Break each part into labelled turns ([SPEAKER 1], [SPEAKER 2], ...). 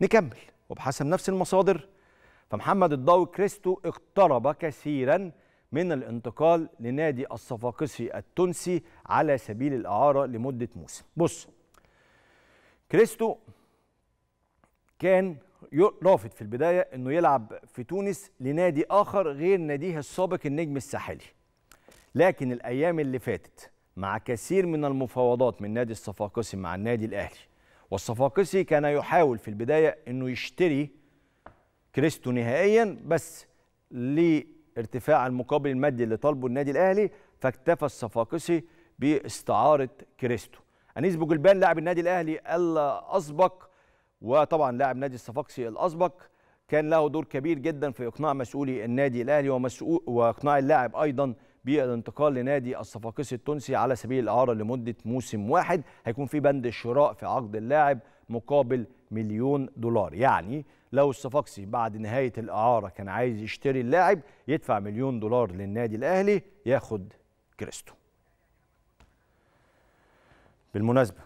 [SPEAKER 1] نكمل وبحسب نفس المصادر فمحمد الضوي كريستو اقترب كثيرا من الانتقال لنادي الصفاقسي التونسي على سبيل الإعارة لمدة موسم بص كريستو كان رافض في البداية أنه يلعب في تونس لنادي آخر غير ناديه السابق النجم الساحلي لكن الأيام اللي فاتت مع كثير من المفاوضات من نادي الصفاقسي مع النادي الأهلي والصفاقسي كان يحاول في البداية أنه يشتري كريستو نهائيا بس لارتفاع المقابل المادي اللي طالبه النادي الأهلي فاكتفى الصفاقسي باستعارة كريستو أنيس بوجلبان لاعب النادي الأهلي الأسبق وطبعا لاعب نادي الصفاقسي الأسبق كان له دور كبير جدا في إقناع مسؤولي النادي الأهلي ومسؤول وإقناع اللاعب أيضا بالانتقال لنادي الصفاقسي التونسي على سبيل الاعاره لمده موسم واحد هيكون في بند الشراء في عقد اللاعب مقابل مليون دولار يعني لو الصفاقسي بعد نهايه الاعاره كان عايز يشتري اللاعب يدفع مليون دولار للنادي الاهلي ياخد كريستو بالمناسبه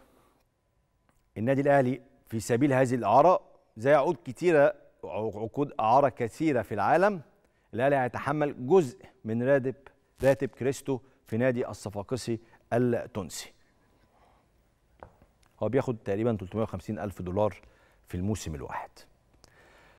[SPEAKER 1] النادي الاهلي في سبيل هذه الاعاره زي عقود كتيره عقود اعاره كثيره في العالم الاهلي هيتحمل جزء من راتب راتب كريستو في نادي الصفاقسي التونسي هو بياخد تقريبا 350 ألف دولار في الموسم الواحد